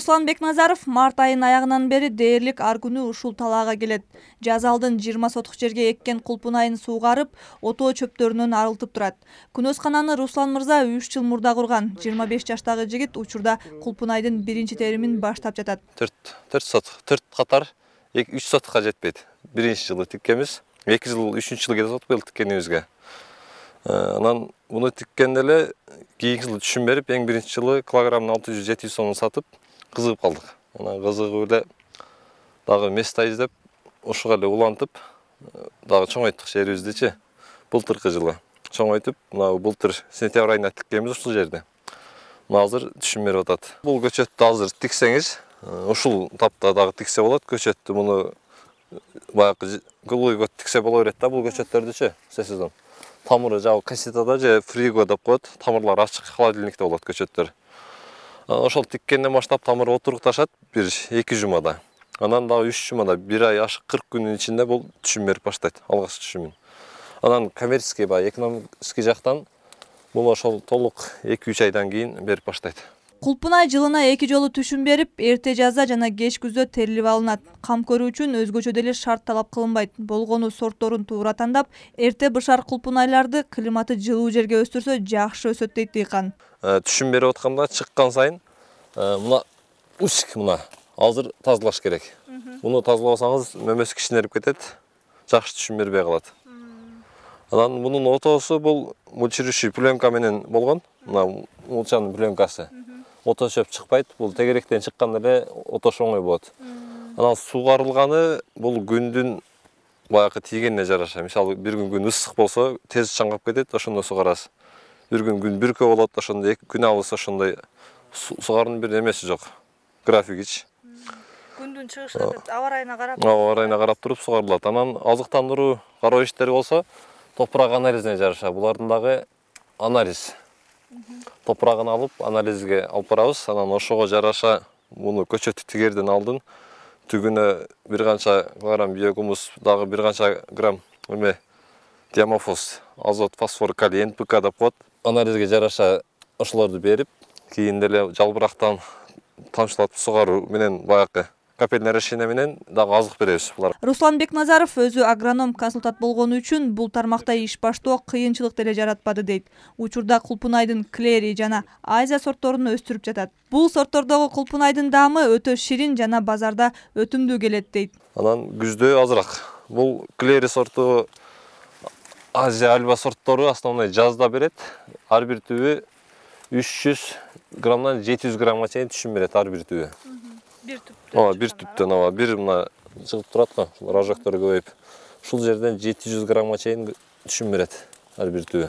руслан бекназаров март айынын аяғынан бері дээрлик ар күнү талаға талаага келет 20 алдын жыйырма еккен жерге эккен кулпунайын суугарып отоо чөптөрүнөн арылтып турат қананы руслан мырза 3 жыл мурда курган 25 жаштағы жаштагы жигит учурда кулпунайдын биринчи теримин баштап жатат төрт төрт сот төрт катар үч қажет жетпейт биринчи жылы тиккенбиз эки жыл үчүнчү жылы тиккенибизге ә, анан муну жылы эң жылы килограммын сатып қызығып қалдық ана қызығып эле дагы место издеп ушуга эле улантып дагы чоңойттук жерибиздичи былтыркы жылы чоңойтуп мына былтыр сентябрь айында тиккенбиз ушул жерди мына азыр түшүм берип атат бул көчөттү азыр тиксеңиз ушул тапта дагы тиксе болот көчөттү муну баягы год тиксе боло берет да бул көчөттөрдүчү сезон тамыры жабык кассетада же фриго деп коет тамырлары ачык холодильникте болот көчөттөр ошол тиккенден баштап тамыр отуруп ташат бир эки жумада анан дагы үч жумада бир ай ашык кырк күндүн ичинде бул түшүм берип баштайт алгачкы түшүмүн анан коммерческий баягы экономический жактан бул ошол толук эки үч айдан кийин берип баштайт кулпунай жылына эки жолу түшүм берип эрте жазда жана кеч күздө терилип алынат кам көрүү үчүн өзгөчө деле шарт талап кылынбайт болгону сортторун туура тандап эрте бышар кулпунайларды климаты жылуу жерге өстүрсө жакшы өсөт дейт дыйкан түшүм берип атканда чыккан сайын мына усик мына азыр тазалаш керек муну тазалабасаңыз мөмөсү кичинерип кетет жакшы түшүм бербей калат анан мунун отосу бул мульчирющий пленка менен болгон мына мулчанын пленкасы шөп шықпайды бұл тегеректен шыққанда эле отош оңой болот анан суғарылғаны бул күндүн баягы тийгенине жараша мисалы бир күн күн ысык болсо тез чаңгап кетет ошондо сугарасыз бир күн күн бүркө болот ошондо эки күн алыс ошондой сугаруунун бир немеси жок графигичи күндүн чыгышына э, аба ырайына карап аба ырайына карап туруп сугарылат анан азыктандыруу кароо иштери болсо топурак анализине жараша булардын дагы анализ топурагын алып анализге алып барабыз анан ошого жараша муну көчөттү тигэрден алдын түбүнө бир канча килограмм биогумус дагы бир канча грамм эме диамофос азот фосфор калий нпк деп коет анализге жараша ошолорду берип кийин деле жалбырактан тамчылатып сугаруу менен баякы капельный ршн менен дагы азык беребиз булар русланбек назаров өзү агроном консультант болгону үчүн бул тармакта иш баштоо кыйынчылык деле жаратпады дейт учурда кулпунайдын клери жана азия сортторун өстүрүп жатат бул сорттордогу кулпунайдын даамы өтө ширин жана базарда өтүмдүү келет дейт анан күздө азыраак бул клери сорту азия альба сорттору основной жазда берет ар бир түбү 300 граммдан 700 жүз граммга чейин түшүм берет ар бир түбү бір түпті бір түптен бір мына шығып тұрады ұшыл жерден 700 грамма чайын чейін түшім береді әр бір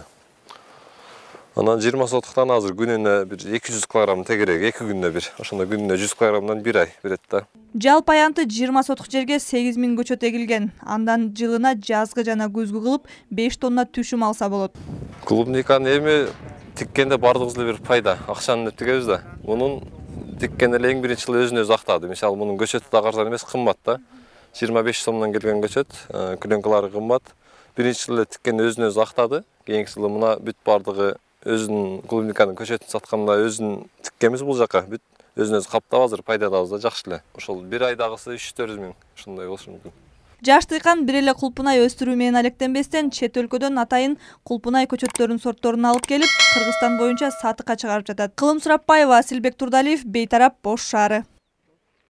анан 20 сотықтан азыр күніне 200 жүз тегерек, екі күнде бір ашында күніне 100 килограммдан 1 ай береді Жал паянты 20 сотық жерге 8 миң көчөт егілген. андан жылына жазғы жана көзгі кылып 5 тонна түшүм алса болот клубниканы эми тиккенде баардыгыбыз бір пайда ақшаны деп тигебиз эле эң биринчи жылы өзүн өзү актады мисалы мұның көчөтү дагы арзан эмес кымбат да жыйырма беш сомдон келген көчөт ә, кленкалары кымбат биринчи жылы тиккен өзүн өзү актады кийинки жылы мына бүт баардыгы өзүнүн клубниканын көчөтүн сатканда өзүн тиккенбиз бул жака бүт өзүн өзү каптап азыр пайдадабыз да жакшы эле ошол бир айдагысы үч төрт жүз миң ушундай болушу мүмкүн жаш дыйкан бир эле кулпунай өстүрүү менен алектенбестен чет өлкөдөн атайын кулпунай көчөттөрүн сортторун алып келип кыргызстан боюнча сатыкка чыгарып жатат кылым сурапбаева асилбек турдалиев бейтарап ош шаары